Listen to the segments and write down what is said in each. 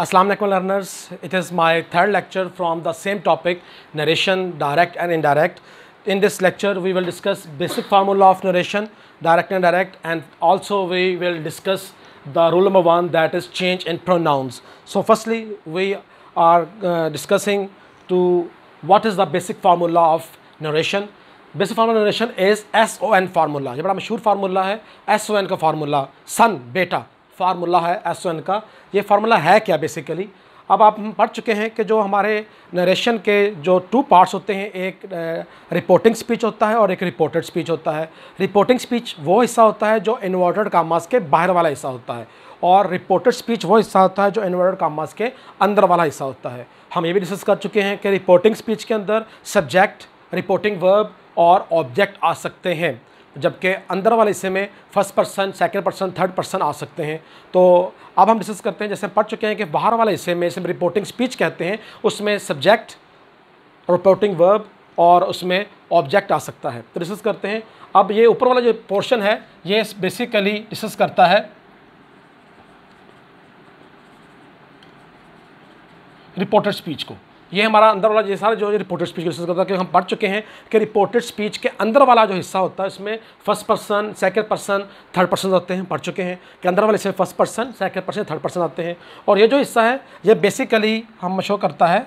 Assalamu alaikum learners, it is my third lecture from the same topic narration direct and indirect. In this lecture we will discuss basic formula of narration direct and indirect and also we will discuss the rule number one that is change in pronouns. So firstly we are uh, discussing to what is the basic formula of narration. Basic formula of narration is son formula. This is a famous formula. Son, S son. N formula है S N का ये formula है क्या basically अब आप पढ़ चुके हैं कि जो हमारे नरेशन के जो टू पार्ट्स होते हैं एक रिपोर्टिंग स्पीच होता है और एक रिपोर्टेड स्पीच होता है रिपोर्टिंग स्पीच वो हिस्सा होता है जो इन्वर्टेड कामास के बाहर वाला हिस्सा होता है और रिपोर्टेड स्पीच वो हिस्सा होता है जो इन्वर्टेड कामास के अंदर वाला हिस्सा होता है हम ये भी डिस्कस कर चुके हैं कि रिपोर्टिंग स्पीच के अंदर सब्जेक्ट रिपोर्टिंग वर्ब और ऑब्जेक्ट आ सकते हैं जबकि अंदर वाले हिस्से में first person second person third person आ सकते हैं तो अब हम डिस्कस करते हैं जैसे हम पढ़ चुके हैं कि बाहर वाले हिस्से में जैसे रिपोर्टिंग स्पीच कहते हैं उसमें सब्जेक्ट रिपोर्टिंग वर्ब और उसमें ऑब्जेक्ट आ सकता है तो डिस्कस करते हैं अब ये ऊपर वाला जो पोर्शन है ये बेसिकली डिस्कस करता है रिपोर्टेड स्पीच को ये हमारा अंदर वाला जैसा सारा जो रिपोर्टेड स्पीच करता है कि हम पढ़ चुके हैं कि रिपोर्टेड स्पीच के अंदर वाला जो हिस्सा होता है इसमें first person second person third person होते हैं पढ़ चुके हैं कि अंदर वाले से first person second person third person आते हैं और ये जो हिस्सा है ये बेसिकली हम शो करता है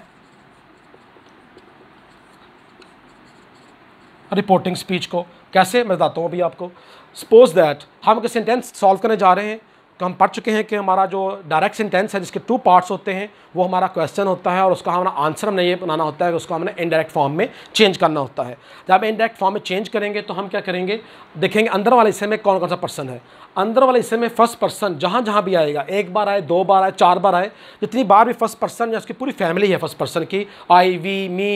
रिपोर्टिंग स्पीच को कैसे मैं बताता हूँ अभी आपको सपोज दैट हम एक सेंटेंस सॉल्व करने जा रहे हैं तो हम पढ़ चुके हैं कि हमारा जो डायरेक्ट सेंटेंस है जिसके टू पार्ट्स होते हैं वो हमारा क्वेश्चन होता है और उसका हमारा आंसर हमने ये बनाना होता है कि उसको हमने इनडायरेक्ट फॉर्म में चेंज करना होता है जब इनडायरेक्ट फॉर्म में चेंज करेंगे तो हम क्या करेंगे देखेंगे अंदर वाले हिस्से में कौन कौन सा पर्सन है अंदर वाले हिस्से में फर्स्ट पर्सन जहाँ जहाँ भी आएगा एक बार आए दो बार आए चार बार आए जितनी बार भी फर्स्ट पर्सन या उसकी पूरी फैमिली है फर्स्ट पर्सन की I we me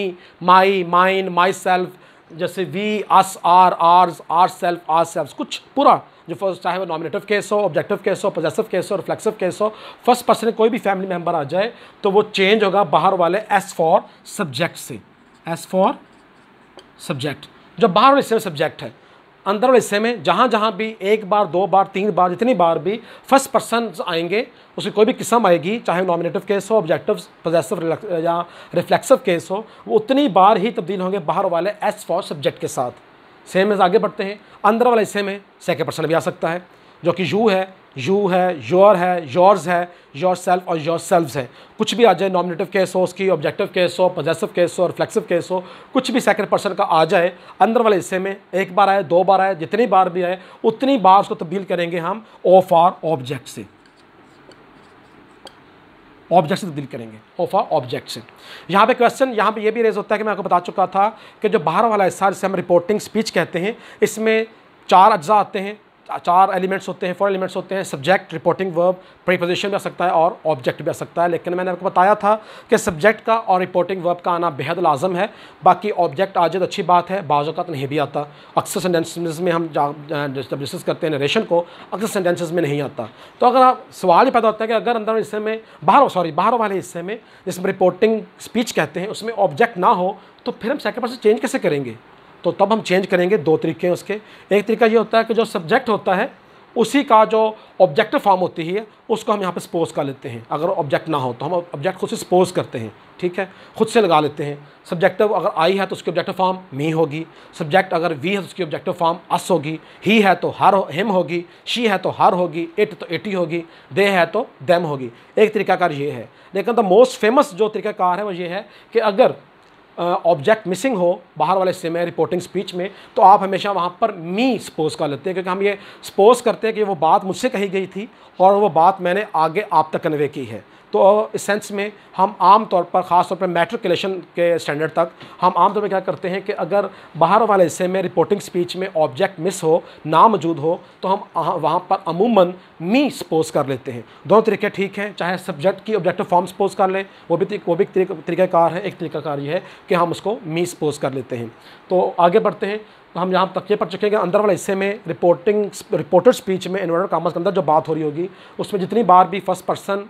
my mine myself जैसे we us our our ourself ourself कुछ पूरा जो फर्स्ट चाहे वो नॉमिनेटिव केस हो ऑब्जेक्टिव केस हो पोजेसिव केस हो रिफ्लेक्सिव केस हो फर्स्ट पर्सन कोई भी फैमिली मेम्बर आ जाए तो वो चेंज होगा बाहर वाले एस फॉर सब्जेक्ट से एस फॉर सब्जेक्ट जो बाहर वाले हिस्से में सब्जेक्ट है अंदर वाले हिस्से में जहाँ जहाँ भी एक बार दो बार तीन बार जितनी बार भी फर्स्ट पर्सन आएंगे उसकी कोई भी किस्म आएगी चाहे नॉमिनेटिव केस हो ऑब्जेक्टिव पोजेसिव या रिफ्लेक्सिव केस हो वो उतनी बार ही तब्दील होंगे बाहर वाले एस फॉर सब्जेक्ट के साथ सेम एज आगे बढ़ते हैं अंदर वाला हिस्से में सेकेंड पर्सन भी आ सकता है जो कि यू है यू है योर है योर्स है योर सेल्फ और योर सेल्फ है कुछ भी आ जाए नॉमिनेटिव केस हो उसकी ऑब्जेक्टिव केस हो पॉजेसिव केस हो रिफ्लेक्सिव केस हो कुछ भी सेकंड पर्सन का आ जाए अंदर वाले हिस्से में एक बार आए दो बार आए जितनी बार भी आए उतनी बार उसको तब्दील करेंगे हम ऑफ आर ऑब्जेक्ट से ऑब्जेक्ट से तब्दील करेंगे ऑफ आ ऑब्जेक्ट से यहाँ पे क्वेश्चन यहाँ पे ये भी रेज होता है कि मैं आपको बता चुका था कि जो बाहर वाला हिस्सा जिसे हम रिपोर्टिंग स्पीच कहते हैं इसमें चार अज्जा आते हैं चार एलिमेंट्स होते हैं फोर एलिमेंट्स होते हैं सब्जेक्ट रिपोर्टिंग वर्ब प्रीपोजिशन भी आ सकता है और ऑब्जेक्ट भी आ सकता है लेकिन मैंने आपको बताया था कि सब्जेक्ट का और रिपोर्टिंग वर्ब का आना बेहद लाजम है बाकी ऑब्जेक्ट आज अच्छी बात है तो नहीं भी आता अक्सर सेंटेंसेज में हम जब डिस्कस करते हैं नरेशन को अक्सर सेंटेंसेज में नहीं आता तो अगर आप सवाल ही पैदा होता है कि अगर अंदर हिस्से में बाहर सॉरी बाहर वाले हिस्से में जिसमें रिपोर्टिंग स्पीच कहते हैं उसमें ऑब्जेक्ट ना हो तो फिर हम सेकंड पर्सन चेंज कैसे करेंगे तो तब हम चेंज करेंगे दो तरीके हैं उसके एक तरीका ये होता है कि जो सब्जेक्ट होता है उसी का जो ऑब्जेक्टिव फॉर्म होती है उसको हम यहाँ पे स्पोज कर लेते हैं अगर ऑब्जेक्ट ना हो तो हम ऑब्जेक्ट खुद से स्पोज करते हैं ठीक है खुद से लगा लेते हैं सब्जेक्टिव अगर आई है तो उसकी ऑब्जेक्टिव फॉर्म मी होगी सब्जेक्ट अगर वी है तो उसकी ऑब्जेक्टिव फॉर्म अस होगी ही है तो हर हिम होगी शी है तो हर होगी इट तो इटी होगी दे है तो देम होगी एक तरीकाकार ये है लेकिन द मोस्ट फेमस जो तरीकाकार है वो ये है कि अगर ऑब्जेक्ट मिसिंग हो बाहर वाले हिस्से में रिपोर्टिंग स्पीच में तो आप हमेशा वहाँ पर मी सपोज कर लेते हैं क्योंकि हम ये सपोज करते हैं कि वो बात मुझसे कही गई थी और वो बात मैंने आगे आप तक कन्वे की है तो इस सेंस में हम आम तौर पर ख़ास तौर पर मेट्रिकुलेशन के स्टैंडर्ड तक हम आम तौर पर क्या करते हैं कि अगर बाहर वाले हिस्से में रिपोर्टिंग स्पीच में ऑब्जेक्ट मिस हो ना मौजूद हो तो हम वहाँ पर अमूमन मी सपोज कर लेते हैं दोनों तरीके ठीक हैं चाहे सब्जेक्ट की ऑब्जेक्टिव फॉर्म सपोज कर लें वो भी वो भी तरीक़ाकार है एक तरीक़ाकार ये है कि हम उसको मी सपोज कर लेते हैं तो आगे बढ़ते हैं तो हम यहाँ तकिए पर चुकेंगे अंदर वाले हिस्से में रिपोर्टिंग रिपोर्टर स्पीच में इन्वर्टर कामर्स के अंदर जो बात हो रही होगी उसमें जितनी बार भी फर्स्ट पर्सन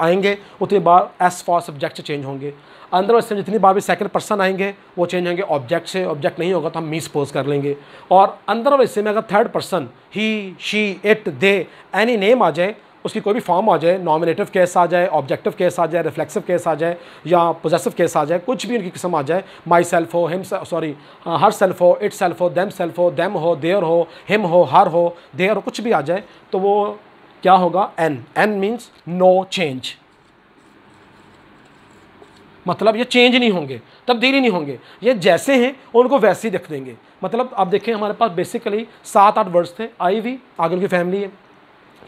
आएंगे उतनी बार एस फॉर सब्जेक्ट से चेंज होंगे अंदर और जितनी बार भी सेकंड पर्सन आएंगे वो चेंज होंगे ऑब्जेक्ट से ऑब्जेक्ट नहीं होगा तो हम मी सपोज कर लेंगे और अंदर और इससे में अगर third person he she it they any name आ जाए उसकी कोई भी फॉर्म आ जाए नॉमिनेटिव केस आ जाए ऑब्जेक्टिव केस आ जाए रिफ्लेक्सिव केस आ जाए या पोजेसिव केस आ जाए कुछ भी उनकी किस्म आ जाए माई सेल्फ हो हिम सॉरी हर सेल्फ हो इट सेल्फ हो देम सेल्फ हो देम हो देयर हो हिम हो हर हो देयर हो कुछ भी आ जाए तो वो क्या होगा N N means no change मतलब ये चेंज नहीं होंगे तब्दीली नहीं होंगे ये जैसे हैं उनको वैसे ही देख देंगे मतलब आप देखें हमारे पास बेसिकली सात आठ वर्ड्स थे आई वी आगे उनकी फैमिली है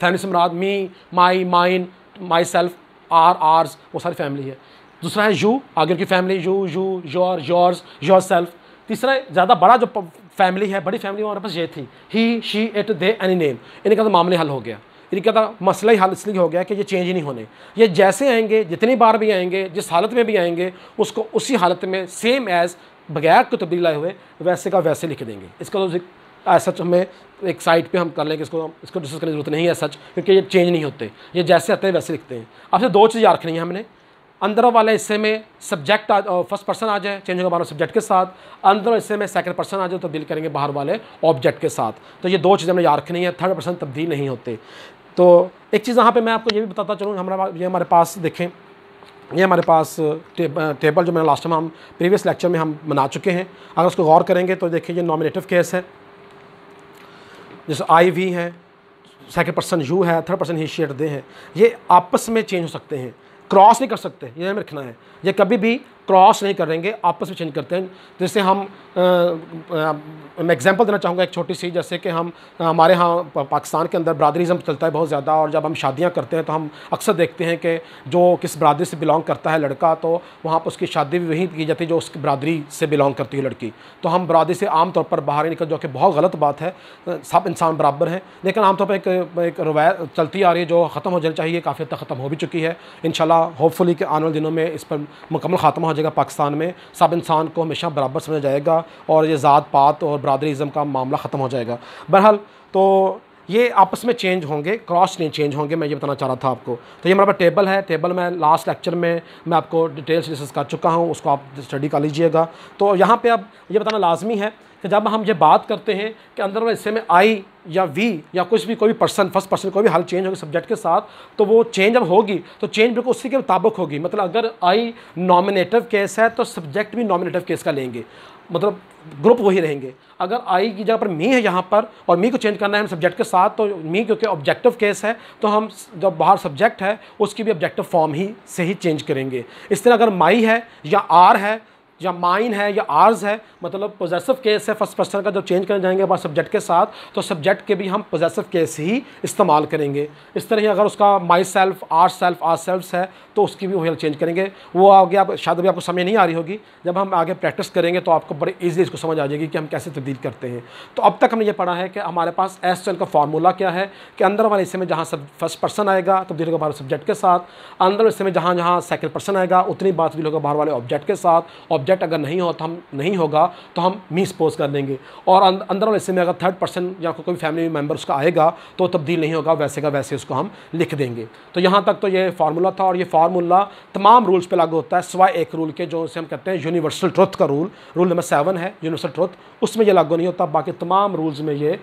फैमिली से मुराद me my mine myself our ours वो सारी फैमिली है दूसरा है यू आगे उनकी family you you your yours yourself तीसरा ज़्यादा बड़ा जो फैमिली है बड़ी फैमिली हमारे पास ये थी he she it they any name इनका तो मामले हल हो गया इनका तो मसला ही हाल इसलिए हो गया कि ये चेंज नहीं होने ये जैसे आएंगे जितनी बार भी आएंगे जिस हालत में भी आएंगे उसको उसी हालत में सेम एज़ बगैर को तब्दील आए हुए वैसे का वैसे लिख देंगे इसका तो ऐसा सच हमें एक साइड पे हम कर लेंगे इसको इसको डिस्कस करने की जरूरत नहीं है सच क्योंकि ये चेंज नहीं होते ये जैसे आते हैं वैसे लिखते हैं अब से दो चीज़ याद रखनी है हमने अंदर वाले हिस्से में सब्जेक्ट फर्स्ट पर्सन आ जाए चेंज होगा बारह सब्जेक्ट के साथ अंदर हिस्से में सेकंड पर्सन आ जाए तो तब्दील करेंगे बाहर वाले ऑब्जेक्ट के साथ तो ये दो चीज़ें हमने याद रखनी है थर्ड पर्सन तब्दील नहीं होते तो एक चीज़ यहाँ पे मैं आपको ये भी बताता चलूँ हमारा ये हमारे पास देखें ये हमारे पास टेब, टेबल जो मैंने लास्ट टाइम हम प्रीवियस लेक्चर में हम बना चुके हैं अगर उसको गौर करेंगे तो देखें ये नॉमिनेटिव केस है जैसे आई वी है सेकेंड पर्सन यू है third person he she they हैं ये आपस में चेंज हो सकते हैं क्रॉस नहीं कर सकते ये हमें रखना है ये कभी भी क्रॉस नहीं करेंगे आपस में चेंज करते हैं जैसे हम आ, मैं एग्जांपल देना चाहूँगा एक छोटी सी जैसे कि हम हमारे यहाँ पाकिस्तान के अंदर बरदरीज़म चलता है बहुत ज़्यादा और जब हम शादियाँ करते हैं तो हम अक्सर देखते हैं कि जो किस बरदरी से बिलोंग करता है लड़का तो वहाँ पर उसकी शादी भी वहीं की जाती है जो उसकी बरदरी से बिलोंग करती है लड़की तो हम बरदरी से आम तौर पर बाहर निकल जो कि बहुत गलत बात है सब इंसान बराबर हैं लेकिन आमतौर पर एक, एक रवायत चलती आ रही है जो ख़त्म हो जानी चाहिए काफ़ी हद तक ख़त्म हो भी चुकी है इन होपफुली के आने वाले दिनों में इस पर मुकम्मल ख़त्म हो जाए जाएगा पाकिस्तान में सब इंसान को हमेशा बराबर समझा जाएगा और ये ज़ात पात और बरदरी इज़म का मामला ख़त्म हो जाएगा बहरहाल तो ये आपस में चेंज होंगे क्रॉस नहीं चेंज होंगे मैं ये बताना चाह रहा था आपको तो ये हमारा टेबल है टेबल मैं लास्ट लेक्चर में मैं आपको डिटेल्स डिस्कस कर चुका हूँ उसको आप स्टडी कर लीजिएगा तो यहाँ पे अब ये बताना लाजमी है कि जब हम ये बात करते हैं कि अंदर में हिस्से में आई या वी या कुछ भी कोई पर्सन फर्स्ट पर्सन कोई भी हल चेंज होगी सब्जेक्ट के साथ तो वो चेंज जब होगी तो चेंज बिल्कुल उसी के मुताबिक होगी मतलब अगर आई नॉमिनेटिव केस है तो सब्जेक्ट भी नॉमिनेटिव केस का लेंगे मतलब ग्रुप वही रहेंगे अगर आई की जगह पर मी है यहाँ पर और मी को चेंज करना है हम सब्जेक्ट के साथ तो मी क्योंकि ऑब्जेक्टिव केस है तो हम जब बाहर सब्जेक्ट है उसकी भी ऑब्जेक्टिव फॉर्म ही से ही चेंज करेंगे इस तरह अगर माई है या आर है या माइन है या आर्ज है मतलब पोजेसिव केस है फर्स्ट पर्सन का जब चेंज करने जाएंगे अपना सब्जेक्ट के साथ तो सब्जेक्ट के भी हम पोजेसिव केस ही इस्तेमाल करेंगे इस तरह ही अगर उसका myself ourself ourself है तो उसकी भी वही चेंज करेंगे वो आगे आप शायद अभी आपको समझ नहीं आ रही होगी जब हम आगे प्रैक्टिस करेंगे तो आपको बड़े ईजी इसको समझ आ जाएगी कि हम कैसे तब्दील करते हैं तो अब तक हमने ये पढ़ा है कि हमारे पास एस का फार्मूला क्या है कि अंदर वाले हिस्से में जहाँ सब फर्स्ट पर्सन आएगा तब्दील होगा बाहर सब्जेक्ट के साथ अंदर हिस्से में जहाँ जहाँ सेकेंड पर्सन आएगा उतनी बात भी होगा बाहर वाले ऑब्जेक्ट के साथ ऑब्जेक्ट सब्जेक्ट अगर नहीं होता तो हम नहीं होगा तो हम मिसपोज कर देंगे और अं-, अंदर वाले हिस्से में अगर थर्ड पर्सन या कोई फैमिली मेम्बर उसका आएगा तो तब्दील नहीं होगा वैसे का वैसे उसको हम लिख देंगे तो यहाँ तक तो ये फार्मूला था और ये फार्मूला तमाम रूल्स पर लागू होता है सिवाय एक रूल के जो उसे हम कहते हैं यूनिवर्सल ट्रुथ का रूल रूल नंबर सेवन है यूनिवर्सल ट्रुथ उसमें यह लागू नहीं होता बाकी तमाम रूल्स में ये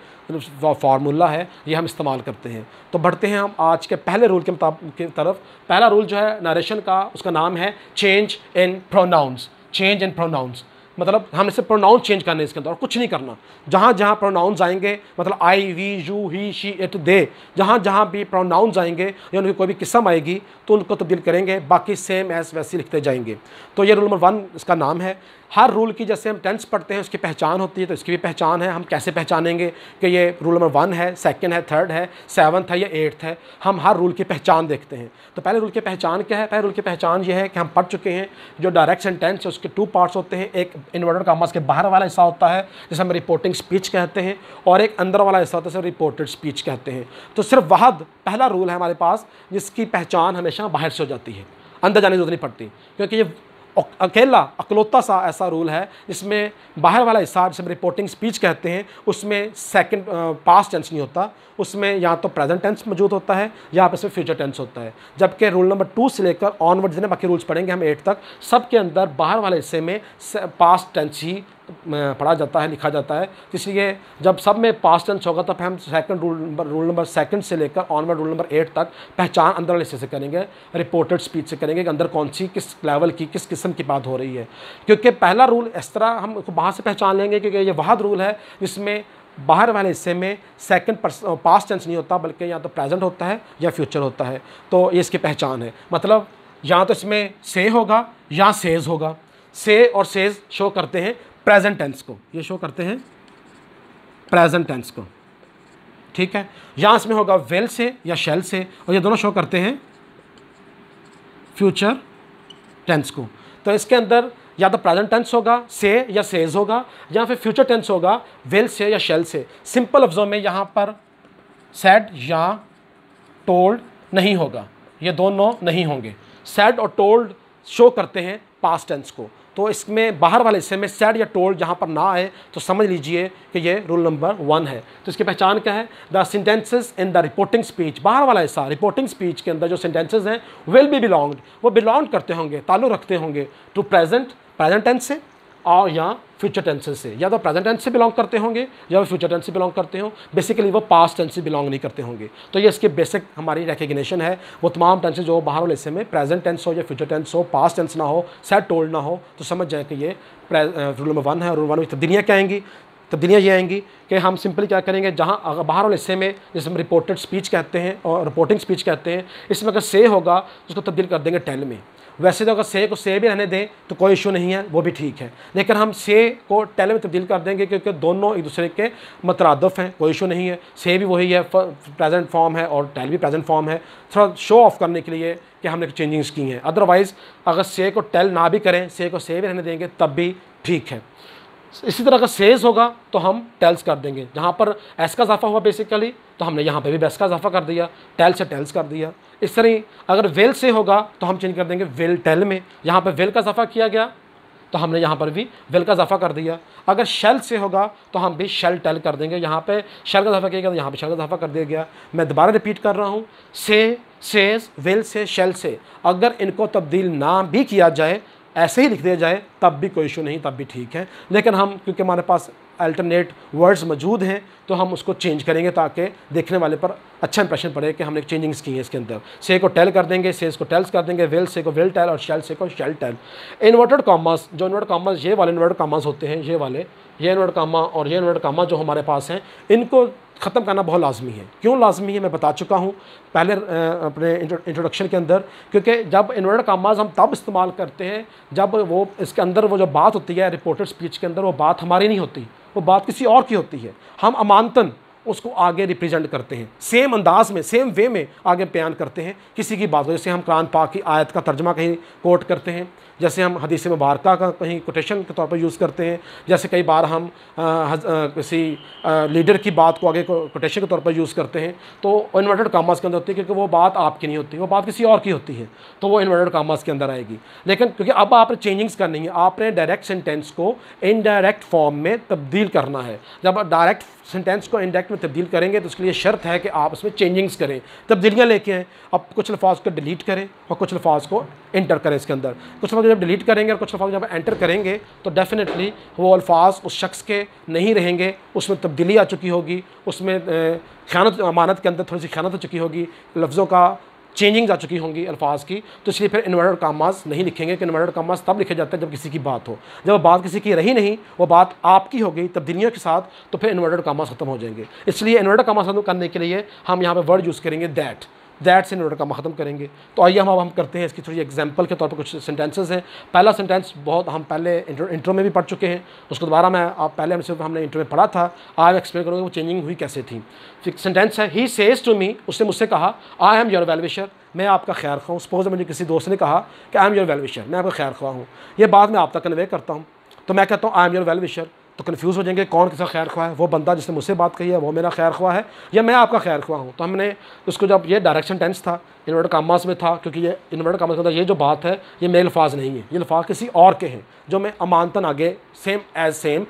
फार्मूला है ये हम इस्तेमाल करते हैं तो बढ़ते हैं हम आज के पहले रूल के मुताबिक तरफ पहला रूल जो है नरेशन का उसका नाम है change in pronouns change in pronouns मतलब हम इसे प्रोनाउंस चेंज करने इसके अंदर और कुछ नहीं करना जहाँ जहाँ प्रोनाउंस आएंगे मतलब I we you he she it they जहाँ जहाँ भी प्रोनाउंस आएंगे या उनकी कोई भी किस्म आएगी तो उनको तब्दील तो करेंगे बाकी सेम एस वैसे लिखते जाएंगे तो ये रूल नंबर वन इसका नाम है हर रूल की जैसे हम टेंस पढ़ते हैं उसकी पहचान होती है तो इसकी भी पहचान है हम कैसे पहचानेंगे कि ये रूल नंबर वन है सेकेंड है थर्ड है सेवन्थ है या एट्थ है हम हर रूल की पहचान देखते हैं तो पहले रूल की पहचान क्या है पहले रूल की पहचान ये है कि हम पढ़ चुके हैं जो डायरेक्ट सेंटेंस है उसके टू पार्ट्स होते हैं एक का कामास के बाहर वाला हिस्सा होता है जिसे हम रिपोर्टिंग स्पीच कहते हैं और एक अंदर वाला हिस्सा होता है जिसे रिपोर्टेड स्पीच कहते हैं तो सिर्फ वाहद पहला रूल है हमारे पास जिसकी पहचान हमेशा बाहर से हो जाती है अंदर जाने की जरूरत नहीं पड़ती क्योंकि ये अकेला अकलौता सा ऐसा रूल है जिसमें बाहर वाला हिस्सा जिसे रिपोर्टिंग स्पीच कहते हैं उसमें सेकंड पास्ट टेंस नहीं होता उसमें या तो प्रेजेंट टेंस मौजूद होता है या आप इसमें फ्यूचर टेंस होता है जबकि रूल नंबर टू से लेकर ऑनवर्ड जितने बाकी रूल्स पढ़ेंगे हम एट तक सब के अंदर बाहर वाले हिस्से में पास्ट टेंस ही पढ़ा जाता है लिखा जाता है इसलिए जब सब में पास्ट टेंस होगा तब हम second rule number rule number second से लेकर ऑनवर्ड रूल नंबर एट तक पहचान अंदर वाले हिस्से से करेंगे रिपोर्टेड स्पीच से करेंगे कि अंदर कौन सी किस लेवल की किस किस्म की बात हो रही है क्योंकि पहला रूल इस तरह हम बाहर से पहचान लेंगे क्योंकि ये वह रूल है जिसमें बाहर वाले हिस्से में सेकंड पास्ट टेंस नहीं होता बल्कि या तो प्रेजेंट होता है या फ्यूचर होता है तो ये इसकी पहचान है मतलब या तो इसमें से होगा या सेज होगा से और सेज शो करते हैं प्रेजेंट टेंस को ये शो करते हैं प्रेजेंट टेंस को ठीक है या इसमें होगा वेल से या शेल से और ये दोनों शो करते हैं फ्यूचर टेंस को तो इसके अंदर या तो प्रेजेंट टेंस होगा से या सेज होगा या फिर फ्यूचर टेंस होगा वेल से या शेल से सिंपल लफ्ज़ों में यहाँ पर सेड या टोल्ड नहीं होगा ये दोनों नहीं होंगे सेड और टोल्ड शो करते हैं पास्ट टेंस को तो इसमें बाहर वाले हिस्से में सैड या टोल्ड जहाँ पर ना आए तो समझ लीजिए कि ये रूल नंबर वन है तो इसकी पहचान क्या है the sentences in the reporting speech बाहर वाला हिस्सा रिपोर्टिंग स्पीच के अंदर जो सेंटेंसेज हैं विल बी बिलोंग्ड वो बिलोंग करते होंगे ताल्लुक़ रखते होंगे टू प्रेजेंट प्रेजेंट टेंस से और या फ्यूचर टेंस से या तो प्रेजेंट टेंस से बिलोंग करते होंगे या फ्यूचर टेंस से बिलोंग करते हो बेसिकली वो पास्ट टेंस से बिलोंग नहीं करते होंगे तो ये इसके बेसिक हमारी रेकग्निशन है वो तमाम टेंसेज जो बाहर वाले हिस्से में प्रेजेंट टेंस हो या फ्यूचर टेंस हो पास्ट टेंस ना हो सेट टोल्ड ना हो तो समझ जाए कि ये रूल नंबर वन है रूल वन में तब्दीलियाँ क्या आएंगी तब्दीलियाँ ये आएंगी कि हम सिंपली क्या करेंगे जहाँ अगर बाहर वाले हिस्से में जैसे हम रिपोर्टेड स्पीच कहते हैं और रिपोर्टिंग स्पीच कहते हैं इसमें अगर से होगा तो उसको तब्दील कर देंगे टेल में वैसे तो अगर से को से भी रहने दें तो कोई इशू नहीं है वो भी ठीक है लेकिन हम से को टेल में तब्दील कर देंगे क्योंकि दोनों एक दूसरे के मतरदफ़ हैं कोई इशू नहीं है से भी वही है प्रेजेंट फॉर्म है और टेल भी प्रेजेंट फॉर्म है थोड़ा शो ऑफ करने के लिए कि हमने चेंजिंग्स की हैं अदरवाइज़ अगर से को टेल ना भी करें से को से भी रहने देंगे तब भी ठीक है इसी तरह का सेज होगा तो हम टेल्स कर देंगे जहाँ पर एस का इजाफा हुआ बेसिकली तो हमने यहाँ पे भी बेस का इजाफा कर दिया टेल से टेल्स कर दिया इस तरह अगर वेल से होगा तो हम चेंज कर देंगे वेल टेल में यहाँ पर वेल का इजाफा किया गया तो हमने यहाँ पर भी वेल का इजाफा कर दिया अगर शेल से होगा तो हम भी शेल टेल कर देंगे यहाँ पर शेल का इजाफा किया गया तो यहाँ पर शेल का इजाफा कर दिया गया मैं दोबारा रिपीट कर रहा हूँ से सेज वेल से शेल से अगर इनको तब्दील ना भी किया जाए ऐसे ही लिख दिया जाए तब भी कोई इशू नहीं तब भी ठीक है लेकिन हम क्योंकि हमारे पास अल्टरनेट वर्ड्स मौजूद हैं तो हम उसको चेंज करेंगे ताकि देखने वाले पर अच्छा इंप्रेशन पड़े कि हमने चेंजिंग्स की हैं इसके अंदर से को टेल कर देंगे से इसको टेल्स कर देंगे वेल से को वेल टेल और शेल से को शेल टेल इन्वर्टेड कॉमर्स जो इन्वर्ट कॉमर्स ये वाले इन्वर्ट कॉमर्स होते हैं ये वाले ये इन्वर्ट कामा और ये इन्वर्ट कामा जो हमारे पास हैं इनको ख़त्म करना बहुत लाजमी है क्यों लाजमी है मैं बता चुका हूँ पहले अपने इंट्रोडक्शन के अंदर क्योंकि जब इन्वर्ट कामाज हम तब इस्तेमाल करते हैं जब वो इसके अंदर वो जो बात होती है रिपोर्टेड स्पीच के अंदर वो बात हमारी नहीं होती वो बात किसी और की होती है हम अमानतन उसको आगे रिप्रेजेंट करते हैं सेम अंदाज में सेम वे में आगे बयान करते हैं किसी की बात जैसे हम कुरान पाक की आयत का तर्जमा कहीं कोट करते हैं जैसे हम हदीस मुबारक का कहीं कोटेशन के तौर पर यूज़ करते हैं जैसे कई बार हम किसी लीडर की बात को आगे कोटेशन के तौर पर यूज़ करते हैं तो इन्वर्टेड कामास के अंदर होती है क्योंकि वो बात आपकी नहीं होती वो बात किसी और की होती है तो वो इन्वर्टेड कामास के अंदर आएगी लेकिन क्योंकि अब आपने चेंजिंग्स करनी है आपने डायरेक्ट सेंटेंस को इनडायरेक्ट फॉर्म में तब्दील करना है जब डायरेक्ट सेंटेंस को इंडेक्ट में तब्दील करेंगे तो उसके लिए शर्त है कि आप उसमें चेंजिंग्स करें तब्दीलियाँ लेके आएँ अब कुछ लफाज को डिलीट करें और कुछ लफाज को इंटर करें इसके अंदर कुछ लफाज जब डिलीट करेंगे और कुछ लफाज जब एंटर करेंगे तो डेफिनेटली वो अल्फाज उस शख्स के नहीं रहेंगे उसमें तब्दीली आ चुकी होगी उसमें ख़्यानत अमानत के अंदर थोड़ी सी ख्यात हो चुकी होगी लफ्ज़ों का चेंजिंग आ चुकी होंगी अल्फाज की तो इसलिए फिर इन्वर्टर कामाज नहीं लिखेंगे कि इन्वर्टर कामाज तब लिखे जाते हैं जब किसी की बात हो जब बात किसी की रही नहीं वो बात आपकी हो गई तब्दीलियों के साथ तो फिर इन्वर्टर कामाज ख़त्म हो जाएंगे इसलिए इन्वर्टर कामाज खत्म करने के लिए हम यहाँ पर वर्ड यूज़ करेंगे दैट दैट से इन्वर्टर का ख़त्म करेंगे तो आइए हम अब हम करते हैं इसकी थोड़ी एग्जाम्पल के तौर पर कुछ सेंटेंसेज हैं पहला सेंटेंस बहुत हम पहले इंट्रो में भी पढ़ चुके हैं उसको दोबारा मैं आप पहले हमसे हमने इंट्रो में पढ़ा था आज एक्सप्लेन करूँगा वो चेंजिंग हुई कैसे थी सेंटेंस है ही सेज टू मी उसने मुझसे कहा आई एम योर वेलवेशर मैं आपका खैर खाऊँ सपोज मुझे किसी दोस्त ने कहा कि आई एम योर वेलवेशर मैं आपका खैर खुआ हूँ ये बात मैं आप तक कन्वे करता हूँ तो मैं कहता हूँ आई एम योर वेलवेशर तो कन्फ्यूज़ हो जाएंगे कौन किसका खैर खुआ है वो बंदा जिसने मुझसे बात कही है वो मेरा खैर खुआ है या मैं आपका खैर खुआ हूँ तो हमने उसको जब ये डायरेक्शन टेंस था इन्वर्ट कामास में था क्योंकि ये इन्वर्ट कामास के अंदर ये जो बात है ये मेरे अल्फाज नहीं है ये अल्फाज किसी और के हैं जो मैं अमानतन आगे सेम एज सेम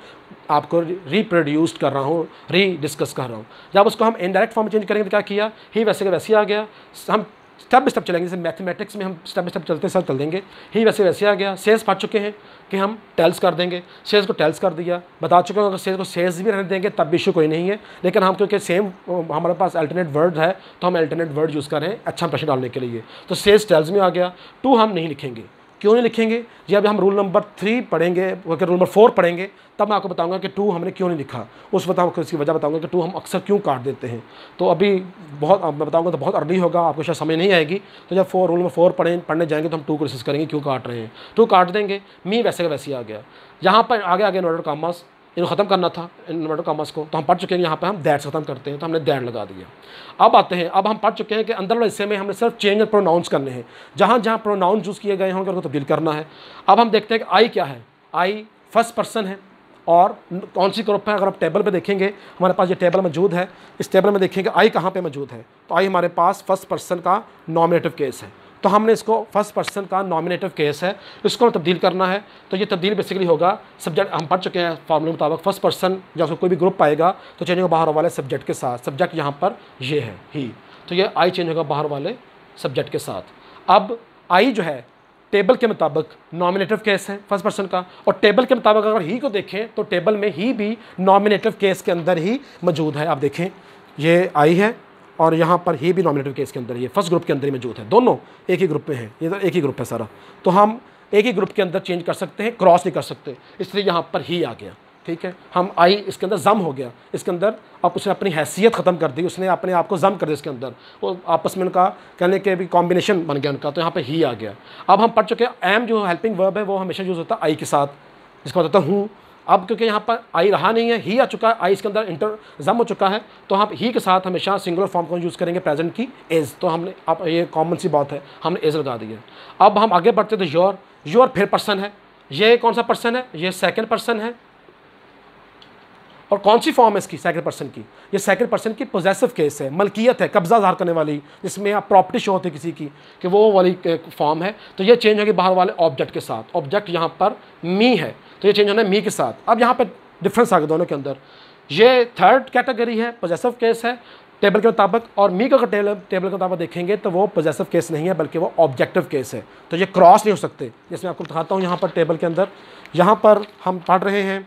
आपको रिप्रोड्यूस कर रहा हूँ री डिस्कस कर रहा हूँ जब उसको हम इनडायरेक्ट फॉर्म चेंज करेंगे तो क्या किया ही वैसे का वैसे आ गया हम स्टेप बाई स्टेप चलेंगे जैसे मैथमेटिक्स में हम स्टेप बाई स्टेप चलते सर चल देंगे ही वैसे वैसे आ गया सेल्स पढ़ चुके हैं कि हम टेल्स कर देंगे सेल्स को टेल्स कर दिया बता चुके हैं अगर सेल्स को सेल्स भी रहने देंगे तब भी इशू कोई नहीं है लेकिन हम क्योंकि सेम हमारे पास अल्टरनेट वर्ड है तो हम अल्टरनेट वर्ड यूज़ कर रहे हैं अच्छा प्रश्न डालने के लिए तो सेल्स टेल्स में आ गया टू हम नहीं लिखेंगे क्यों नहीं लिखेंगे जब हम रूल नंबर थ्री पढ़ेंगे बल्कि रूल नंबर फोर पढ़ेंगे तब मैं आपको बताऊंगा कि टू हमने क्यों नहीं लिखा उस वक्त आपको इसकी वजह बताऊंगा कि टू हम अक्सर क्यों काट देते हैं तो अभी बहुत मैं बताऊंगा तो बहुत अर्ली होगा आपको शायद समझ नहीं आएगी तो जब फोर रूल नंबर फोर पढ़ें पढ़ने जाएंगे तो हम टू को डिस्कस करेंगे क्यों काट रहे हैं टू काट देंगे मी वैसे का वैसे आ गया यहाँ पर आगे आगे नोडर ऑर्डर इनको ख़त्म करना था इन्वर्टर कॉमर्स को तो हम पढ़ चुके हैं यहाँ पे हम दैट ख़त्म करते हैं तो हमने दैट लगा दिया अब आते हैं अब हम पढ़ चुके हैं कि अंदर वाले हिस्से में हमने सिर्फ चेंज और प्रोनाउंस करने हैं जहाँ जहाँ प्रोनाउंस यूज़ किए गए होंगे उनको तब्दील करना है अब हम देखते हैं कि आई क्या है आई फर्स्ट पर्सन है और कौन सी ग्रुप है अगर आप टेबल पर देखेंगे हमारे पास ये टेबल मौजूद है इस टेबल में देखेंगे आई कहाँ पर मौजूद है तो आई हमारे पास फर्स्ट पर्सन का नॉमिनेटिव केस है तो हमने इसको फर्स्ट पर्सन का नॉमिनेटिव केस है इसको हम तब्दील करना है तो ये तब्दील बेसिकली होगा सब्जेक्ट हम पढ़ चुके हैं फॉर्मूले मुताबिक फर्स्ट पर्सन या उसको कोई भी ग्रुप पाएगा तो चेंज होगा बाहर वाले सब्जेक्ट के साथ सब्जेक्ट यहाँ पर ये है ही तो ये आई चेंज होगा बाहर वाले सब्जेक्ट के साथ अब आई जो है टेबल के मुताबिक नॉमिनेटिव केस है फर्स्ट पर्सन का और टेबल के मुताबिक अगर ही को देखें तो टेबल में ही भी नॉमिनेटिव केस के अंदर ही मौजूद है आप देखें ये आई है और यहाँ पर ही भी नॉमिनेटिव केस के अंदर ये फर्स्ट ग्रुप के अंदर ही मौजूद है दोनों एक ही ग्रुप में है ये तो एक ही ग्रुप है सारा तो हम एक ही ग्रुप के अंदर चेंज कर सकते हैं क्रॉस नहीं कर सकते इसलिए यहाँ पर ही आ गया ठीक है हम आई इसके अंदर जम हो गया इसके अंदर अब उसने अपनी हैसियत ख़त्म कर दी उसने अपने आप को जम कर दिया इसके अंदर वो आपस में उनका कहने के भी कॉम्बिनेशन बन गया उनका तो यहाँ पर ही आ गया अब हम पढ़ चुके हैं एम जो हेल्पिंग वर्ब है वो हमेशा यूज़ होता है आई के साथ जिसका बताता मतलब हूँ अब क्योंकि यहाँ पर आई रहा नहीं है ही आ चुका है आई इसके अंदर इंटर जम हो चुका है तो हम ही के साथ हमेशा सिंगुलर फॉर्म को यूज़ करेंगे प्रेजेंट की एज तो हमने अब ये कॉमन सी बात है हमने एज लगा दी है अब हम आगे बढ़ते थे योर योर फिर पर्सन है ये कौन सा पर्सन है ये सेकेंड पर्सन है और कौन सी फॉर्म है इसकी सेकंड पर्सन की ये सेकंड पर्सन की पोजेसिव केस है मलकियत है कब्जा जहार करने वाली जिसमें आप प्रॉपर्टी शो होती है किसी की कि वो वाली फॉर्म है तो ये चेंज होगी बाहर वाले ऑब्जेक्ट के साथ ऑब्जेक्ट यहाँ पर मी है तो ये चेंज होना है मी के साथ अब यहाँ पर डिफ्रेंस आ गया दोनों के अंदर ये थर्ड कैटेगरी है पोजेसिव केस है टेबल के मुताबिक और मी का अगर टेबल टेबल के मुताबिक देखेंगे तो वो पोजेसिव केस नहीं है बल्कि वो ऑब्जेक्टिव केस है तो ये क्रॉस नहीं हो सकते जैसे मैं आपको दिखाता हूँ यहाँ पर टेबल के अंदर यहाँ पर हम पढ़ रहे हैं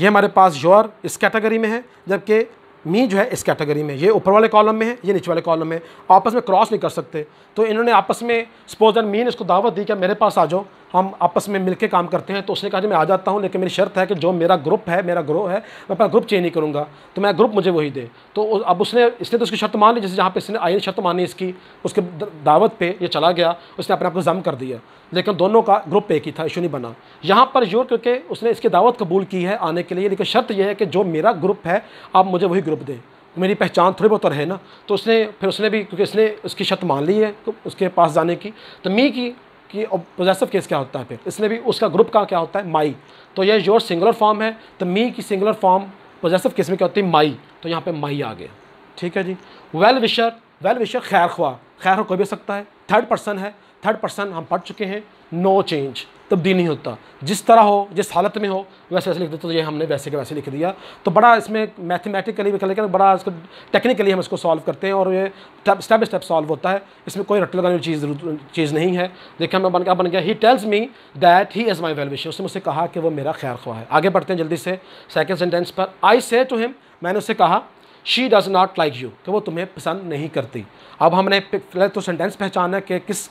ये हमारे पास योर इस कैटेगरी में है जबकि मी जो है इस कैटेगरी में ये ऊपर वाले कॉलम में है ये नीचे वाले कॉलम में आपस में क्रॉस नहीं कर सकते तो इन्होंने आपस में सपोज दैट मीन इसको दावत दी कि मेरे पास आ जाओ हम आपस में मिलकर काम करते हैं तो उसने कहा कि मैं आ जाता हूँ लेकिन मेरी शर्त है कि जो मेरा ग्रुप है मेरा ग्रोह है मैं अपना ग्रुप चेंज नहीं करूँगा तो मेरा ग्रुप मुझे वही दे तो अब उसने इसने तो उसकी शर्त मान ली जैसे जहाँ पर इसने आई शर्त मानी इसकी उसके दावत पर ये चला गया उसने अपने आप को जम कर दिया लेकिन दोनों का ग्रुप एक ही था इशू नहीं बना यहाँ पर जोर क्योंकि उसने इसकी दावत कबूल की है आने के लिए लेकिन शर्त यह है कि जो मेरा ग्रुप है आप मुझे वही ग्रुप दें मेरी पहचान थोड़ी बहुत रहे ना तो उसने फिर उसने भी क्योंकि इसने उसकी शर्त मान ली है उसके पास जाने की तो मी की कि पोजेसिव केस क्या होता है फिर इसलिए भी उसका ग्रुप का क्या होता है माई तो यह योर सिंगुलर फॉर्म है तो मी की सिंगुलर फॉर्म पोजेसिव केस में क्या होती है माई तो यहाँ पे माई आ गया ठीक है जी वेल विशर वेल विशर खैर ख्वा खैर कोई भी सकता है थर्ड पर्सन है थर्ड पर्सन हम पढ़ चुके हैं नो चेंज तब्दील नहीं होता जिस तरह हो जिस हालत में हो वैसे वैसे लिख देते तो ये हमने वैसे के वैसे लिख दिया तो बड़ा इसमें मैथमेटिकली भी लेकिन बड़ा इसको टेक्निकली हम इसको सॉल्व करते हैं और ये स्टेप बाई स्टेप सॉल्व होता है इसमें कोई रट लगाने चीज़ चीज़ नहीं है देखिए हमें बन गया बन गया ही tells me that he is my valuation उसने मुझसे कहा कि वो मेरा ख्याल ख्वाह है आगे बढ़ते हैं जल्दी से सेकेंड सेंटेंस पर आई से टू हिम मैंने उससे कहा she does not like you कि वो तुम्हें पसंद नहीं करती अब हमने पहले तो सेंटेंस पहचाना कि किस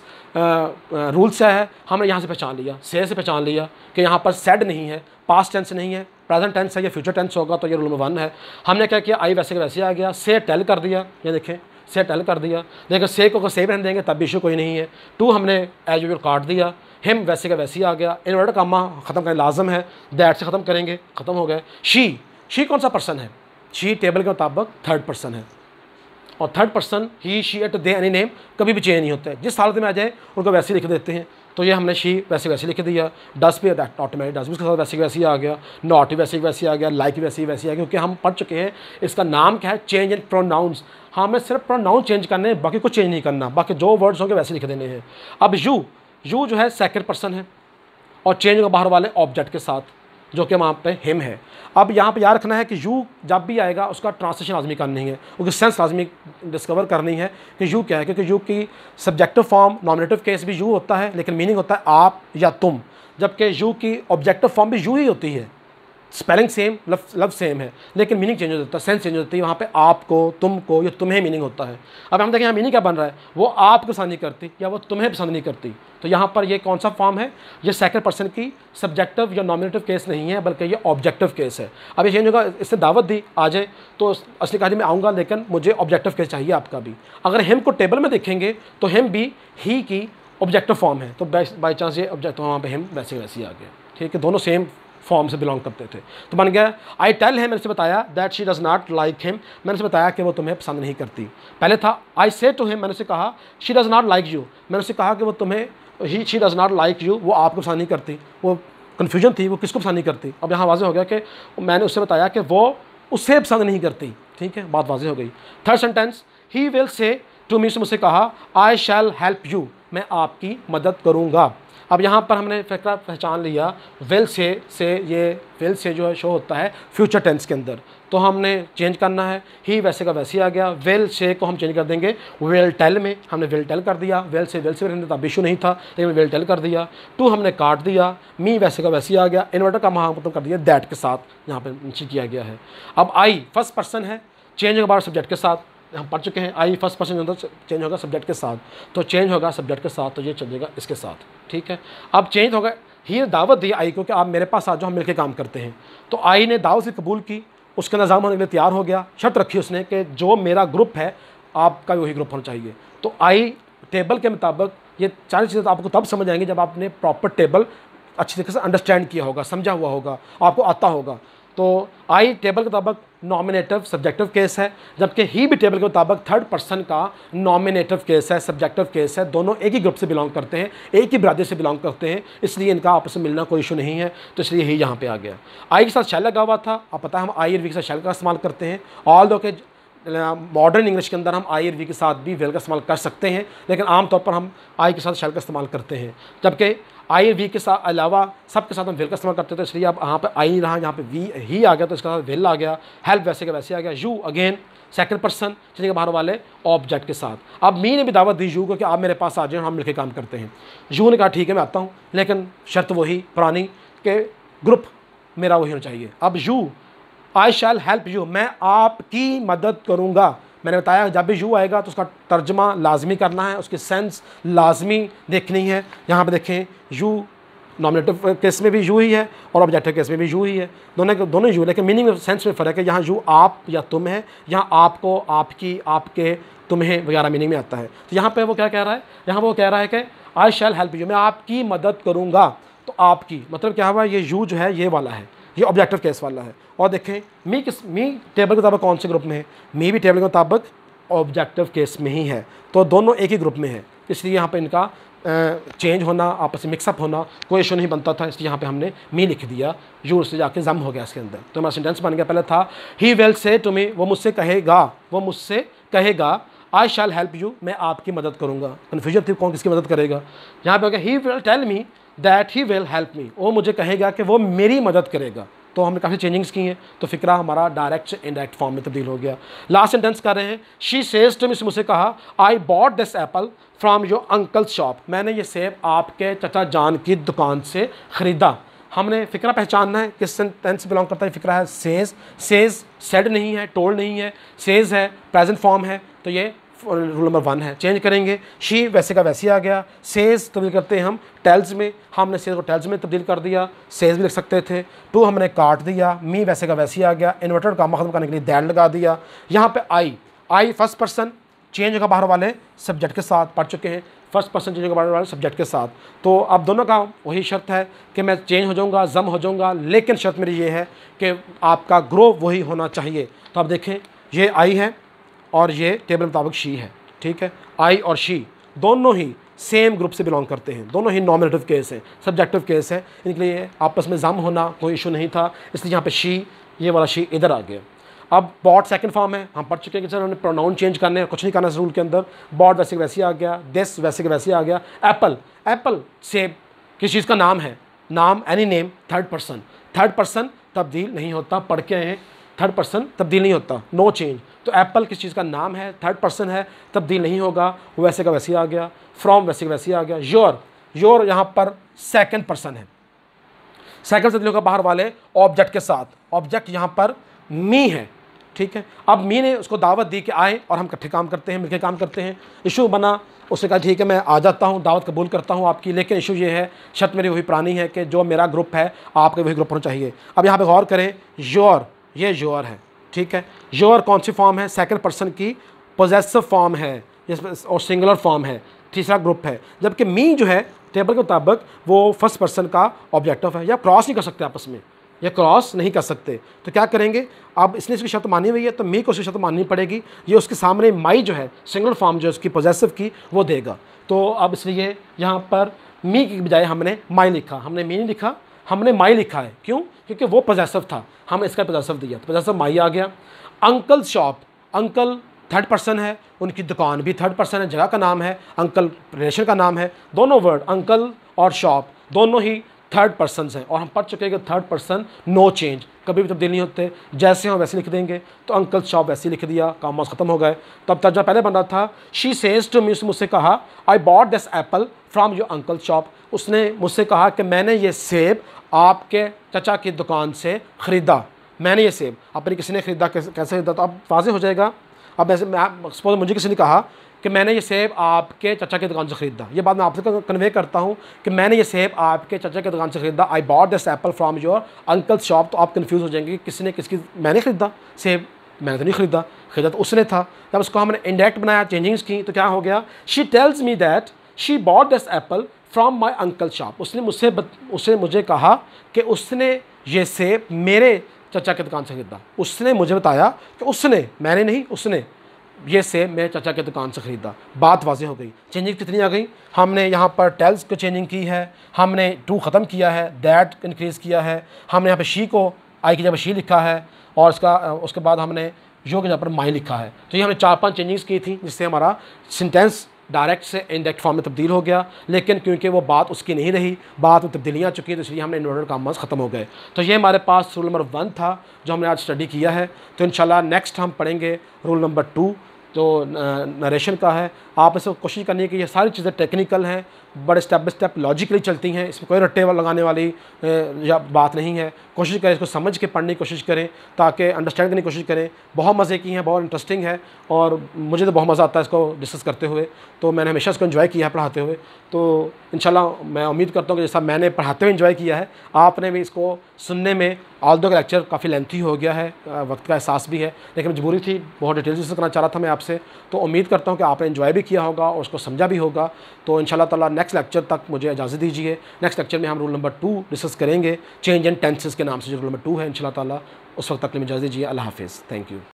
रूल से है हमने यहाँ से पहचान लिया से से पहचान लिया कि यहाँ पर सेड नहीं है पास्ट टेंस नहीं है प्रेजेंट टेंस है या फ्यूचर टेंस होगा तो ये रूल वन है हमने क्या किया आई वैसे के वैसे आ गया से टेल कर दिया ये देखें से टेल कर दिया देखें से को अगर सेव रहने देंगे तब भी इशू कोई नहीं है टू हमने एज यूर काट दिया हिम वैसे का वैसे आ गया इन्वर्टर कामा ख़त्म करें लाजम है दैट से ख़त्म करेंगे ख़त्म हो गए शी शी कौन सा पर्सन है शी टेबल के मुताबिक थर्ड पर्सन है और third person he she it they any name कभी भी चेंज नहीं होता है जिस हालत में आ जाए उनको वैसे लिख देते हैं तो ये हमने शी वैसे वैसे लिख दिया डस भी ऑटोमेटिक डस उसके साथ वैसे वैसे ही आ गया नॉट वैसे वैसे आ गया लाइक वैसे वैसे आ गया क्योंकि हम पढ़ चुके हैं इसका नाम क्या है चेंज इन प्रोनाउंस हमें सिर्फ प्रोनाउन चेंज करने हैं बाकी कुछ चेंज नहीं करना बाकी जो वर्ड्स होंगे वैसे लिख देने हैं अब यू यू जो है सेकेंड पर्सन है और चेंज होगा बाहर वाले ऑब्जेक्ट के साथ जो कि वहाँ पे हिम है अब यहाँ पे याद रखना है कि यू जब भी आएगा उसका ट्रांसलेशन लाजमी करनी है उसकी सेंस लाजमी डिस्कवर करनी है कि यू क्या है क्योंकि यू की सब्जेक्टिव फॉर्म नॉमिनेटिव केस भी यू होता है लेकिन मीनिंग होता है आप या तुम जबकि यू की ऑब्जेक्टिव फॉर्म भी यू ही होती है स्पेलिंग सेम लफ लफ सेम है लेकिन मीनिंग चेंज हो जाता है सेंस चेंज हो जाती है वहाँ पे आपको तुमको या तुम्हें मीनिंग होता है अब हम देखें यहाँ मीनिंग क्या बन रहा है वो आपको पसंद नहीं करती या वो तुम्हें पसंद नहीं करती तो यहाँ पर ये कौन सा फॉर्म है ये सेकंड पर्सन की सब्जेक्टिव या नॉमिनेटिव केस नहीं है बल्कि ये ऑब्जेक्टिव केस है अब ये चेंज होगा इससे दावत दी आ जाए तो असली कहानी में आऊँगा लेकिन मुझे ऑब्जेक्टिव केस चाहिए आपका भी अगर हेम को टेबल में देखेंगे तो हेम भी ही की ऑब्जेक्टिव फॉर्म है तो बाई चांस ये ऑब्जेक्ट वहाँ पर हेम वैसे वैसे ही आ गया ठीक है दोनों सेम फॉर्म से बिलोंग करते थे तो बन गया आई टेल है मैंने से बताया that she does not like him मैंने से बताया कि वो तुम्हें पसंद नहीं करती पहले था आई से टू हिम मैंने से कहा she does not like you मैंने उससे कहा कि वो तुम्हें ही she does not like you वो आपको पसंद नहीं करती वो कन्फ्यूजन थी वो किसको पसंद नहीं करती अब यहाँ वाजह हो गया कि मैंने उससे बताया कि वो उससे पसंद नहीं करती ठीक है बात वाजे हो गई third sentence he will say to me से मुझसे कहा आई शैल हेल्प यू मैं आपकी मदद करूँगा अब यहाँ पर हमने फैक्टर पहचान लिया वेल से से ये वेल से जो है शो होता है फ्यूचर टेंस के अंदर तो हमने चेंज करना है ही वैसे का वैसे ही आ गया वेल से को हम चेंज कर देंगे वेल टेल में हमने वेल टेल कर दिया वेल से वेल से रहने तब इशू नहीं था लेकिन वेल टेल कर दिया टू हमने काट दिया मी वैसे का वैसे ही आ गया इन्वर्टर का महा कर दिया दैट के साथ यहाँ पर किया गया है अब आई फर्स्ट पर्सन है चेंज अबार सब्जेक्ट के साथ हम पढ़ चुके हैं I first person general change होगा सब्जेक्ट के साथ तो चेंज होगा सब्जेक्ट के साथ तो ये चलेगा इसके साथ ठीक है अब चेंज होगा ही दावत दी आई को कि आप मेरे पास आ जाओ हम मिलकर काम करते हैं तो आई ने दावत से कबूल की उसका निज़ाम होने के लिए तैयार हो गया शर्त रखी उसने कि जो मेरा ग्रुप है आपका वही ग्रुप होना चाहिए तो आई टेबल के मुताबिक ये चार चीज़ें तो आपको तब समझ आएंगे जब आपने प्रॉपर टेबल अच्छी तरीके से अंडरस्टैंड किया होगा समझा हुआ होगा आपको आता होगा तो आई टेबल के मुताबिक नॉमिनेटिव सब्जेक्टिव केस है जबकि ही भी टेबल के मुताबिक थर्ड पर्सन का नॉमिनेटिव केस है सब्जेक्टिव केस है दोनों एक ही ग्रुप से बिलोंग करते हैं एक ही बरादरी से बिलोंग करते हैं इसलिए इनका आपस में मिलना कोई इशू नहीं है तो इसलिए ही यहाँ पे आ गया आई के साथ शैल लगा हुआ था आप पता है हम आई एर वी के साथ शैल का इस्तेमाल करते हैं ऑल दो के मॉडर्न इंग्लिश के अंदर हम आई एर वी के साथ भी वेल का इस्तेमाल कर सकते हैं लेकिन आमतौर पर हम आई के साथ शैल का इस्तेमाल करते हैं जबकि आई वी के साथ अलावा सब के साथ हम वेल का इस्तेमाल करते थे इसलिए अब यहाँ पर आई नहीं रहा यहाँ पे वी ही आ गया तो इसके साथ वेल आ गया हेल्प वैसे का वैसे आ गया यू अगेन सेकंड पर्सन चलिए बाहर वाले ऑब्जेक्ट के साथ अब मी ने भी दावत दी यू को कि आप मेरे पास आ जाए हम मिलकर काम करते हैं यू ने कहा ठीक है मैं आता हूँ लेकिन शर्त वही पुरानी के ग्रुप मेरा वही होना चाहिए अब you I shall help you मैं आपकी मदद करूँगा मैंने बताया जब भी यू आएगा तो उसका तर्जमा लाजमी करना है उसकी सेंस लाजमी देखनी है यहाँ पर देखें यू नॉमिनेटिव केस में भी यू ही है और ऑब्जेक्टिव केस में भी यू ही है दोनों के दोनों यू लेकिन मीनिंग सेंस में फ़र्क है यहाँ यू आप या तुम है यहाँ आपको आपकी आपके तुम्हें वगैरह मीनिंग में आता है तो यहाँ पे वो क्या कह रहा है यहाँ वो कह रहा है कि आई शैल हेल्प यू मैं आपकी मदद करूँगा तो आपकी मतलब क्या हुआ ये यू जो है ये वाला है ये ऑब्जेक्टिव केस वाला है और देखें मी किस मी टेबल के मुताबिक कौन से ग्रुप में है मी भी टेबल के मुताबिक ऑब्जेक्टिव केस में ही है तो दोनों एक ही ग्रुप में है इसलिए यहाँ पर इनका चेंज होना आपस में मिक्सअप होना कोई इशू नहीं बनता था इसलिए यहाँ पे हमने मी लिख दिया यू से जाके जम हो गया इसके अंदर तो हमारा सेंटेंस बन गया पहले था ही वेल से तुम्हें वो मुझसे कहेगा वो मुझसे कहेगा आई शैल हेल्प यू मैं आपकी मदद करूँगा कन्फ्यूजन थी कौन किसकी मदद करेगा यहाँ पे हो गया he will tell me that he will help me वो मुझे कहेगा कि वो मेरी मदद करेगा तो हमने काफ़ी चेंजिंग्स की हैं तो फिक्रा हमारा डायरेक्ट से इनडायरेक्ट फॉर्म में तब्दील हो गया लास्ट सेंटेंस कर रहे हैं शी सेज टू मिस मुझसे कहा I bought this apple from your uncle shop मैंने ये सेब आपके चचा जान की दुकान से ख़रीदा हमने फिक्रा पहचानना है किस सेंटेंस बिलोंग करता है फिक्रा है सेज सेज सेड नहीं है टोल्ड नहीं है सेज है प्रेजेंट फॉर्म है तो ये रूल नंबर वन है चेंज करेंगे शी वैसे का वैसे आ गया सेज तब्दील करते हैं हम टेल्स में हमने सेज को टेल्स में तब्दील कर दिया सेज भी लिख सकते थे टू हमने काट दिया मी वैसे का वैसे आ गया इन्वर्टर का खत्म करने के लिए दैन लगा दिया यहाँ पर I I first person change होगा बाहर वाले सब्जेक्ट के साथ पढ़ चुके हैं फर्स्ट पर्सन चेंज होगा बाहर वाले सब्जेक्ट के साथ तो अब दोनों का वही शर्त है कि मैं चेंज हो जाऊँगा जम हो जाऊँगा लेकिन शर्त मेरी ये है कि आपका ग्रो वही होना चाहिए तो आप देखें ये आई है और ये टेबल मुताबिक शी है ठीक है आई और शी दोनों ही सेम ग्रुप से बिलोंग करते हैं दोनों ही नॉमिनेटिव केस हैं सब्जेक्टिव केस हैं इनके लिए आपस में जम होना कोई इशू नहीं था इसलिए यहाँ पे शी ये वाला शी इधर आ गया अब बॉड सेकंड फॉर्म है हम पढ़ चुके हैं कि सर हमने प्रोनाउन चेंज करने हैं कुछ नहीं करना रूल के अंदर बॉड वैसे वैसे आ गया दिस वैसे के वैसे आ गया एप्पल एप्पल सेब किस चीज़ का नाम है नाम any name third person third person तब्दील नहीं होता पढ़ के हैं थर्ड पर्सन तब्दील नहीं होता नो चेंज तो एप्पल किस चीज़ का नाम है थर्ड पर्सन है तब्दील नहीं होगा वैसे का वैसे आ गया फ्रॉम वैसे का वैसे आ गया योर योर यहाँ पर सेकंड पर्सन है सेकेंड तब्दील होगा बाहर वाले ऑब्जेक्ट के साथ ऑब्जेक्ट यहाँ पर मी है ठीक है अब मी ने उसको दावत दी कि आए और हम इकट्ठे काम करते हैं मिलकर काम करते हैं इशू बना उसने कहा ठीक है मैं आ जाता हूँ दावत कबूल करता हूँ आपकी लेकिन इशू ये है शर्त मेरी वही पुरानी है कि जो मेरा ग्रुप है आपका वही ग्रुप होना चाहिए अब यहाँ पे गौर करें योर ये जोअर है ठीक है योअर कौन सी फॉर्म है सेकंड पर्सन की पोजेसिव फॉर्म है और सिंगुलर फॉर्म है तीसरा ग्रुप है जबकि मी जो है टेबल के मुताबिक वो फर्स्ट पर्सन का ऑब्जेक्टिव है या क्रॉस नहीं कर सकते आपस में या क्रॉस नहीं कर सकते तो क्या करेंगे अब इसने इसकी शर्त मानी हुई है तो मी को उसकी शर्त माननी पड़ेगी ये उसके सामने माई जो है सिंगुलर फॉर्म जो है उसकी पोजेसिव की वो देगा तो अब इसलिए यहाँ पर मी की बजाय हमने माई लिखा हमने मी नहीं लिखा हमने माई लिखा है क्यों क्योंकि वो पजेसिव था हम इसका पजेसिव दिया तो पजेसिव माई आ गया uncle shop uncle third person है उनकी दुकान भी थर्ड पर्सन है जगह का नाम है अंकल रिलेशन का नाम है दोनों वर्ड अंकल और शॉप दोनों ही थर्ड पर्सन हैं और हम पढ़ चुके हैं कि थर्ड पर्सन नो चेंज कभी भी तब्दील नहीं होते जैसे हम वैसे लिख देंगे तो अंकल शॉप वैसे लिख दिया काम ख़त्म हो गए तो अब तर्जा पहले बन रहा था शी सेज टू मी मुझसे कहा I bought this apple from your uncle shop उसने मुझसे कहा कि मैंने ये सेब आपके चचा की दुकान से ख़रीदा मैंने ये सेब अपने किसी ने ख़रीदा कैसे ख़रीदा तो अब वाजे हो जाएगा अब ऐसे मैं सपोज मुझे किसी ने कहा कि मैंने ये सेब आपके चचा की दुकान से ख़रीदा ये बात मैं आपसे कन्वे करता हूँ कि मैंने ये सेब आपके चाचा की दुकान से ख़रीदा I bought this apple from your uncle shop तो आप कन्फ्यूज़ हो जाएंगे कि किसने किसकी मैंने ख़रीदा सेब मैंने तो नहीं ख़रीदा ख़रीदा तो उसने था जब उसको हमने इंडेक्ट बनाया चेंजिंग्स की तो क्या हो गया she tells me that she bought this apple from my uncle shop उसने मुझसे उसने मुझे कहा कि उसने ये सेब मेरे चचा की दुकान से ख़रीदा उसने मुझे बताया कि उसने मैंने नहीं उसने ये सेब मैं चचा के दुकान से ख़रीदा बात वाजे हो गई चेंजिंग कितनी आ गई हमने यहाँ पर टेल्स को चेंजिंग की है हमने टू ख़त्म किया है दैट इनक्रीज़ किया है हमने यहाँ पर शी को आई की जगह शी लिखा है और उसका उसके बाद हमने यो की जगह पर माई लिखा है तो ये हमने चार पांच चेंजिंग्स की थी जिससे हमारा सेंटेंस डायरेक्ट से इंडेक्ट फॉर्म में तब्दील हो गया लेकिन क्योंकि वो बात उसकी नहीं रही बात में तब्दीलियाँ चुकी तो इसलिए हमने का कामर्स ख़त्म हो गए तो ये हमारे पास रूल नंबर वन था जो हमने आज स्टडी किया है तो इन नेक्स्ट हम पढ़ेंगे रूल नंबर टू जो नरेशन का है आप इसे कोशिश करनी है कि ये सारी चीज़ें टेक्निकल हैं बड़े स्टेप बाई स्टेप लॉजिकली चलती हैं इसमें कोई रट्टे लगाने वाली या बात नहीं है कोशिश करें इसको समझ के पढ़ने की कोशिश करें ताकि अंडरस्टैंड करने की कोशिश करें बहुत मज़े की हैं बहुत इंटरेस्टिंग है और मुझे तो बहुत मज़ा आता है इसको डिस्कस करते हुए तो मैंने हमेशा इसको इन्जॉय किया है पढ़ाते हुए तो इन मैं उम्मीद करता हूँ कि जैसा मैंने पढ़ाते हुए इन्जॉय किया है आपने भी इसको सुनने में आल दो का लेक्चर काफ़ी लेंथी हो गया है वक्त का एहसास भी है लेकिन मजबूरी थी बहुत डिटेल डिस्कस करना चाह रहा था मैं आपसे तो उम्मीद करता हूँ कि आपने इन्जॉय भी किया होगा और उसको समझा भी होगा तो इन शाला नेक्स्ट नेक्स्ट लेक्चर तक मुझे इजाज़त दीजिए नेक्स्ट लेक्चर में हम रूल नंबर टू डिस्कस करेंगे चेंज एंड टेंसेस के नाम से जो रूल नंबर टू है इन उस वक्त तक मुझे इजाज़त दीजिए अल्लाह हाफिज़ थैंक यू